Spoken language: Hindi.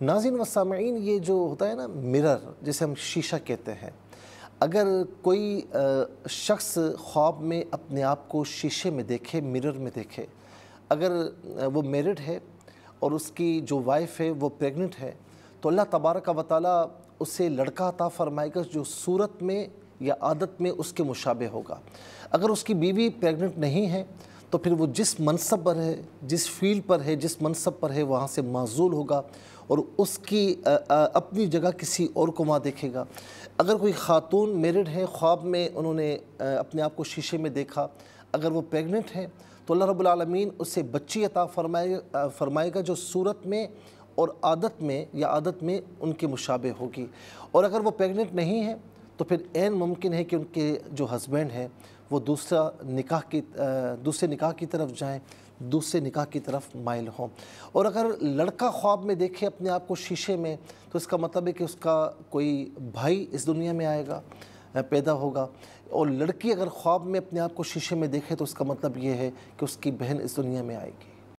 नाजिन व सामीन ये जो होता है ना मिरर जिसे हम शीशा कहते हैं अगर कोई शख्स ख्वाब में अपने आप को शीशे में देखे मिरर में देखे अगर वो मेरिड है और उसकी जो वाइफ है वो प्रेग्नेंट है तो अल्लाह तबारक का ताली उसे लड़का था फरमाएगा जो सूरत में या आदत में उसके मुशाबे होगा अगर उसकी बीवी प्रेग्नेंट नहीं है तो फिर वो जिस मनसब पर है जिस फील्ड पर है जिस मनसब पर है वहाँ से माजूल होगा और उसकी आ, आ, अपनी जगह किसी और को वहाँ देखेगा अगर कोई ख़ातून मेरिड है ख्वाब में उन्होंने आ, अपने आप को शीशे में देखा अगर वो प्रेग्नेंट है तो अल्लाह रब्बुल आलमीन उसे बच्ची अता फरमाए फरमाएगा जो सूरत में और आदत में या आदत में उनके मुशाबे होगी और अगर वो प्रेग्नेंट नहीं है तो फिर एन मुमकिन है कि उनके जो हस्बैंड हैं वो दूसरा निकाह की दूसरे निकाह की तरफ जाएं दूसरे निकाह की तरफ माइल हों और अगर लड़का ख्वाब में देखे अपने आप को शीशे में तो इसका मतलब है कि उसका कोई भाई इस दुनिया में आएगा पैदा होगा और लड़की अगर ख्वाब में अपने आप को शीशे में देखे तो उसका मतलब ये है कि उसकी बहन इस दुनिया में आएगी